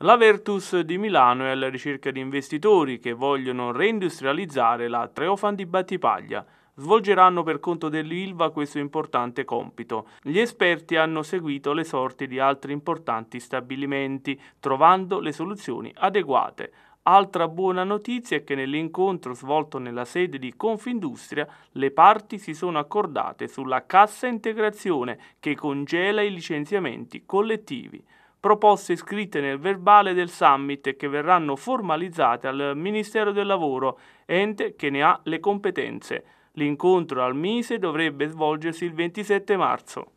La Vertus di Milano è alla ricerca di investitori che vogliono reindustrializzare la Treofan di Battipaglia. Svolgeranno per conto dell'ILVA questo importante compito. Gli esperti hanno seguito le sorti di altri importanti stabilimenti, trovando le soluzioni adeguate. Altra buona notizia è che nell'incontro svolto nella sede di Confindustria le parti si sono accordate sulla cassa integrazione che congela i licenziamenti collettivi proposte scritte nel verbale del summit e che verranno formalizzate al Ministero del Lavoro, ente che ne ha le competenze. L'incontro al Mise dovrebbe svolgersi il 27 marzo.